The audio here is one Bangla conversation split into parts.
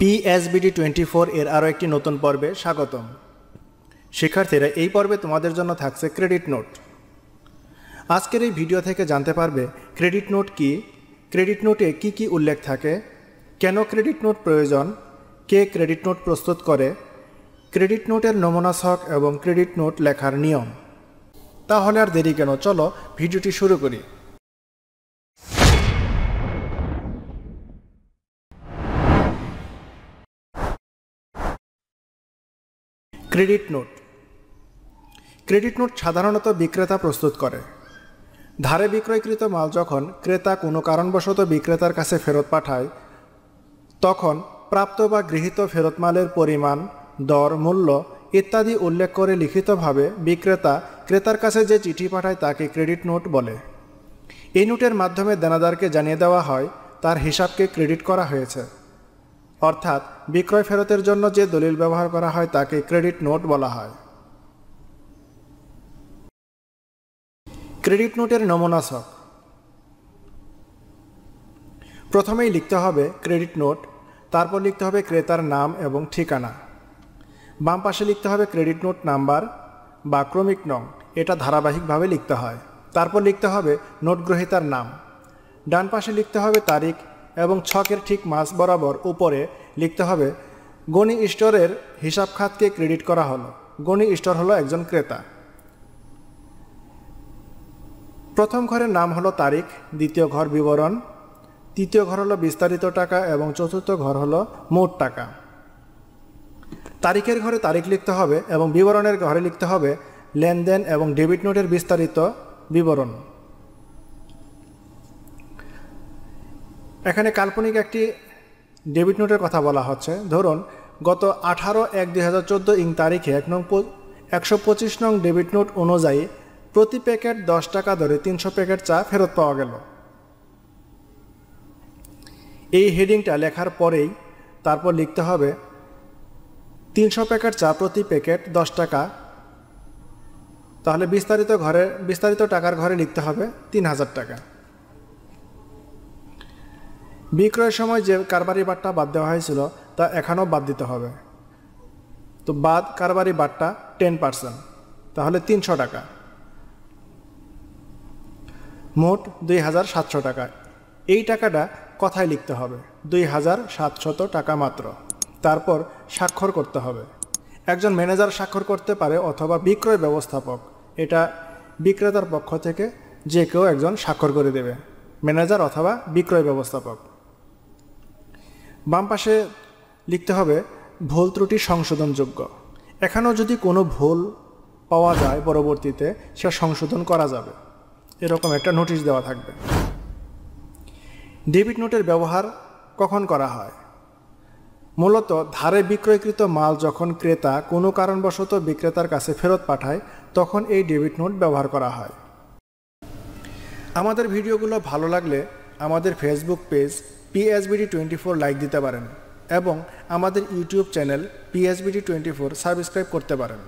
পিএসবিডি টোয়েন্টি ফোর এর আরও একটি নতুন পর্বে স্বাগতম শিক্ষার্থীরা এই পর্বে তোমাদের জন্য থাকছে ক্রেডিট নোট আজকের এই ভিডিও থেকে জানতে পারবে ক্রেডিট নোট কি ক্রেডিট নোটে কি কি উল্লেখ থাকে কেন ক্রেডিট নোট প্রয়োজন কে ক্রেডিট নোট প্রস্তুত করে ক্রেডিট নোটের নমুনা শখ এবং ক্রেডিট নোট লেখার নিয়ম তাহলে আর দেরি কেন চলো ভিডিওটি শুরু করি ক্রেডিট নোট ক্রেডিট নোট সাধারণত বিক্রেতা প্রস্তুত করে ধারে বিক্রয়কৃত মাল যখন ক্রেতা কোনো কারণবশত বিক্রেতার কাছে ফেরত পাঠায় তখন প্রাপ্ত বা গৃহীত ফেরত মালের পরিমাণ দর মূল্য ইত্যাদি উল্লেখ করে লিখিতভাবে বিক্রেতা ক্রেতার কাছে যে চিঠি পাঠায় তাকে ক্রেডিট নোট বলে এই নোটের মাধ্যমে দেনাদারকে জানিয়ে দেওয়া হয় তার হিসাবকে ক্রেডিট করা হয়েছে অর্থাৎ বিক্রয় ফেরতের জন্য যে দলিল ব্যবহার করা হয় তাকে ক্রেডিট নোট বলা হয় ক্রেডিট নোটের নমুনা প্রথমেই লিখতে হবে ক্রেডিট নোট তারপর লিখতে হবে ক্রেতার নাম এবং ঠিকানা বাম পাশে লিখতে হবে ক্রেডিট নোট নাম্বার বা ক্রমিক নং এটা ধারাবাহিকভাবে লিখতে হয় তারপর লিখতে হবে নোট গ্রহীতার নাম ডান পাশে লিখতে হবে তারিখ এবং ছকের ঠিক মাছ বরাবর উপরে লিখতে হবে গণি স্টোরের হিসাব খাতকে ক্রেডিট করা হলো গণি স্টোর হলো একজন ক্রেতা প্রথম ঘরের নাম হলো তারিখ দ্বিতীয় ঘর বিবরণ তৃতীয় ঘর হলো বিস্তারিত টাকা এবং চতুর্থ ঘর হলো মোট টাকা তারিখের ঘরে তারিখ লিখতে হবে এবং বিবরণের ঘরে লিখতে হবে লেনদেন এবং ডেবিট নোটের বিস্তারিত বিবরণ এখানে কাল্পনিক একটি ডেবিট নোটের কথা বলা হচ্ছে ধরুন গত আঠারো এক দুই হাজার চোদ্দো ইং তারিখে এক নং একশো পঁচিশ নং ডেবিট নোট অনুযায়ী প্রতি প্যাকেট দশ টাকা ধরে তিনশো প্যাকেট চা ফেরত পাওয়া গেল এই হেডিংটা লেখার পরেই তারপর লিখতে হবে তিনশো প্যাকেট চা প্রতি প্যাকেট দশ টাকা তাহলে বিস্তারিত ঘরে বিস্তারিত টাকার ঘরে লিখতে হবে তিন হাজার টাকা বিক্রয়ের সময় যে কারবারি বাট্টা বাদ দেওয়া হয়েছিল তা এখনও বাদ দিতে হবে তো বাদ কারবারি বাট্টা টেন পার্সেন্ট তাহলে তিনশো টাকা মোট দুই হাজার সাতশো টাকা এই টাকাটা কথায় লিখতে হবে দুই হাজার সাতশত টাকা মাত্র তারপর স্বাক্ষর করতে হবে একজন ম্যানেজার স্বাক্ষর করতে পারে অথবা বিক্রয় ব্যবস্থাপক এটা বিক্রেতার পক্ষ থেকে যে কেউ একজন স্বাক্ষর করে দেবে ম্যানেজার অথবা বিক্রয় ব্যবস্থাপক বাম পাশে লিখতে হবে ভুল ত্রুটি সংশোধনযোগ্য এখানেও যদি কোনো ভুল পাওয়া যায় পরবর্তীতে সেটা সংশোধন করা যাবে এরকম একটা নোটিশ দেওয়া থাকবে ডেবিট নোটের ব্যবহার কখন করা হয় মূলত ধারে বিক্রয়কৃত মাল যখন ক্রেতা কোনো কারণবশত বিক্রেতার কাছে ফেরত পাঠায় তখন এই ডেবিট নোট ব্যবহার করা হয় আমাদের ভিডিওগুলো ভালো লাগলে আমাদের Facebook page PSBD twenty four like দিতে পারেন এবং আমাদের YouTube channel PSBD twenty four subscribe করতে পারেন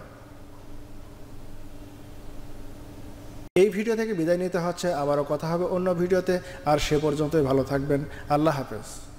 এই ভিডিও থেকে বিদায় নিতে হচ্ছে আবারও কথা হবে অন্য ভিডিওতে আর সে পর্যন্তই ভালো থাকবেন আল্লাহ হাফেজ